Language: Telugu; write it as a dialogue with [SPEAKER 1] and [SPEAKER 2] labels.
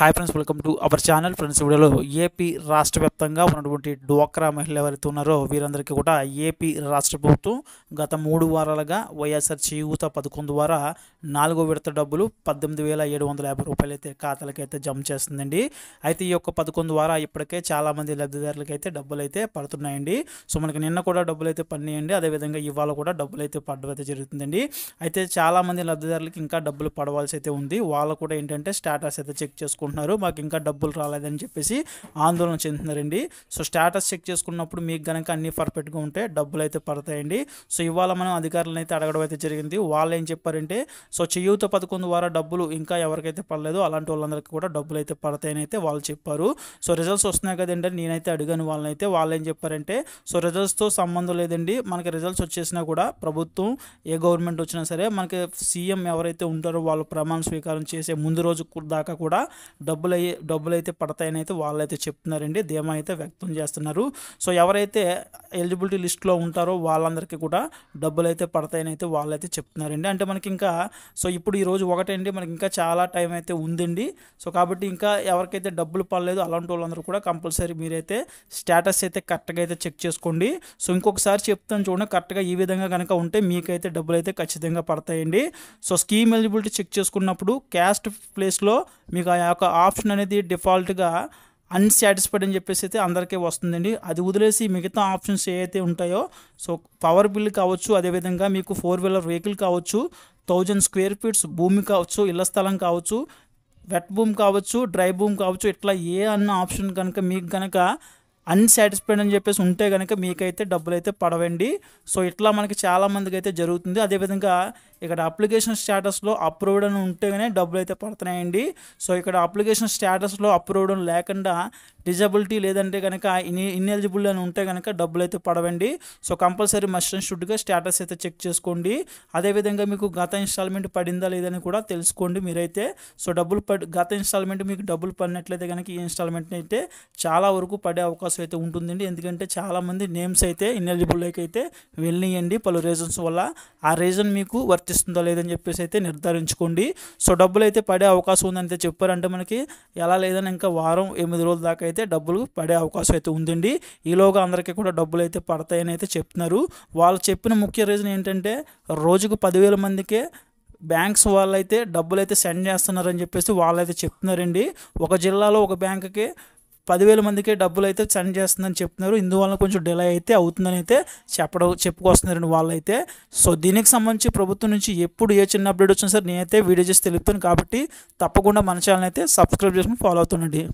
[SPEAKER 1] hi friends welcome to our channel friends వీడియోలో ఏపీ రాష్ట్ర వ్యాప్తంగా ఉన్నటువంటి డ్వాక్రా మహిళలు ఎవరైతే ఉన్నారో వీరందరికీ కూడా ఏపీ రాష్ట్ర ప్రభుత్వం గత మూడు వారాలుగా వైఎస్ఆర్ చేయూత పథకం ద్వారా నాలుగో విడత డబ్బులు పద్దెనిమిది వేల ఏడు వందల యాభై రూపాయలు అయితే ఖాతాలకైతే జమ చేస్తుందండి అయితే ఈ యొక్క పథకం ద్వారా ఇప్పటికే చాలామంది లబ్ధిదారులకైతే డబ్బులు అయితే పడుతున్నాయండి సో మనకి నిన్న కూడా డబ్బులు అయితే పన్నేయండి అదేవిధంగా ఇవాళ కూడా డబ్బులు అయితే పడడం అయితే జరుగుతుందండి అయితే చాలామంది లబ్ధిదారులకి ఇంకా డబ్బులు పడవలసి అయితే ఉంది వాళ్ళు కూడా ఏంటంటే స్టాటస్ అయితే చెక్ చేసుకో చేసుకుంటున్నారు మాకు ఇంకా డబ్బులు రాలేదని చెప్పేసి ఆందోళన చెందుతున్నారండి సో స్టేటస్ చెక్ చేసుకున్నప్పుడు మీకు కనుక అన్ని పర్ఫెక్ట్గా ఉంటే డబ్బులు అయితే పడతాయండి సో ఇవాళ మనం అధికారులను అయితే అడగడం అయితే జరిగింది వాళ్ళు ఏం చెప్పారంటే సో చేయూత పథకం ద్వారా డబ్బులు ఇంకా ఎవరికైతే పడలేదు అలాంటి వాళ్ళందరికీ కూడా డబ్బులు అయితే పడతాయని అయితే వాళ్ళు చెప్పారు సో రిజల్ట్స్ వస్తున్నాయి కదండి నేనైతే అడిగాను వాళ్ళని అయితే వాళ్ళు ఏం చెప్పారంటే సో రిజల్ట్స్తో సంబంధం లేదండి మనకి రిజల్ట్స్ వచ్చేసినా కూడా ప్రభుత్వం ఏ గవర్నమెంట్ వచ్చినా సరే మనకి సీఎం ఎవరైతే ఉంటారో వాళ్ళు ప్రమాణ స్వీకారం చేసే ముందు రోజు దాకా కూడా డబ్బులు అయ్యే డబ్బులు అయితే పడతాయని అయితే వాళ్ళైతే చెప్తున్నారండి ధీమా అయితే వ్యక్తం చేస్తున్నారు సో ఎవరైతే ఎలిజిబిలిటీ లిస్ట్లో ఉంటారో వాళ్ళందరికీ కూడా డబ్బులు అయితే పడతాయని అయితే వాళ్ళైతే చెప్తున్నారండి అంటే మనకి ఇంకా సో ఇప్పుడు ఈరోజు ఒకటండి మనకి ఇంకా చాలా టైం అయితే ఉందండి సో కాబట్టి ఇంకా ఎవరికైతే డబ్బులు పడలేదు అలాంటి వాళ్ళందరూ కూడా కంపల్సరీ మీరైతే స్టేటస్ అయితే కరెక్ట్గా అయితే చెక్ చేసుకోండి సో ఇంకొకసారి చెప్తాను చూడండి కరెక్ట్గా ఈ విధంగా కనుక ఉంటే మీకైతే డబ్బులు అయితే ఖచ్చితంగా పడతాయండి సో స్కీమ్ ఎలిజిబిలిటీ చెక్ చేసుకున్నప్పుడు క్యాస్ట్ ప్లేస్లో మీకు ఆ యొక్క ఒక ఆప్షన్ అనేది డిఫాల్ట్గా అన్సాటిస్ఫైడ్ అని చెప్పేసి అయితే అందరికీ వస్తుందండి అది వదిలేసి మిగతా ఆప్షన్స్ ఏవైతే ఉంటాయో సో పవర్ బిల్ కావచ్చు అదేవిధంగా మీకు ఫోర్ వీలర్ వెహికల్ కావచ్చు థౌజండ్ స్క్వేర్ ఫీట్స్ భూమి కావచ్చు ఇళ్ల స్థలం కావచ్చు వెట్ భూమి కావచ్చు డ్రై భూమి కావచ్చు ఇట్లా ఏ అన్న ఆప్షన్ కనుక మీకు కనుక అన్సాటిస్ఫైడ్ అని చెప్పేసి ఉంటే కనుక మీకైతే డబ్బులు అయితే పడవండి సో ఇట్లా మనకి చాలామందికి అయితే జరుగుతుంది అదేవిధంగా ఇక్కడ అప్లికేషన్ స్టేటస్లో అప్రూవ్డ్ అని ఉంటే కానీ డబ్బులు అయితే పడుతున్నాయండి సో ఇక్కడ అప్లికేషన్ స్టేటస్లో అప్రూవ్డ్ లేకుండా డిజబిలిటీ లేదంటే కనుక ఇన్ ఇన్ఎలిజిబుల్ అని ఉంటే కనుక డబ్బులు అయితే పడవండి సో కంపల్సరీ మస్ట్ అండ్ షుడ్గా స్టేటస్ అయితే చెక్ చేసుకోండి అదేవిధంగా మీకు గత ఇన్స్టాల్మెంట్ పడిందా లేదని కూడా తెలుసుకోండి మీరైతే సో డబ్బులు పడి గత ఇన్స్టాల్మెంట్ మీకు డబ్బులు పడినట్లయితే కనుక ఈ ఇన్స్టాల్మెంట్ అయితే చాలా వరకు పడే అవకాశం అవకాశం అయితే ఉంటుందండి ఎందుకంటే చాలామంది నేమ్స్ అయితే ఇన్ఎలిజిబుల్లోకి అయితే వెళ్ళియండి పలు రీజన్స్ వల్ల ఆ రీజన్ మీకు వర్తిస్తుందో లేదని చెప్పేసి అయితే నిర్ధారించుకోండి సో డబ్బులు అయితే పడే అవకాశం ఉందని అయితే చెప్పారంటే మనకి ఎలా లేదని ఇంకా వారం ఎనిమిది రోజుల దాకా అయితే డబ్బులు పడే అవకాశం అయితే ఉందండి ఈలోగా అందరికీ కూడా డబ్బులు అయితే పడతాయని అయితే చెప్తున్నారు వాళ్ళు చెప్పిన ముఖ్య రీజన్ ఏంటంటే రోజుకు పదివేల మందికే బ్యాంక్స్ వాళ్ళైతే డబ్బులు అయితే సెండ్ చేస్తున్నారని చెప్పేసి వాళ్ళైతే చెప్తున్నారండి ఒక జిల్లాలో ఒక బ్యాంకుకి పదివేల మందికే డబ్బులు అయితే సెండ్ చేస్తుందని చెప్తున్నారు ఇందువల్ల కొంచెం డిలే అయితే అవుతుందని అయితే చెప్పడం చెప్పుకొస్తున్నారండి వాళ్ళైతే సో దీనికి సంబంధించి ప్రభుత్వం నుంచి ఎప్పుడు ఏ చిన్న అప్డేట్ వచ్చినా సరే నేనైతే వీడియో చేసి తెలుపుతాను కాబట్టి తప్పకుండా మన ఛానల్ అయితే సబ్స్క్రైబ్ చేసుకుని ఫాలో అవుతుండండి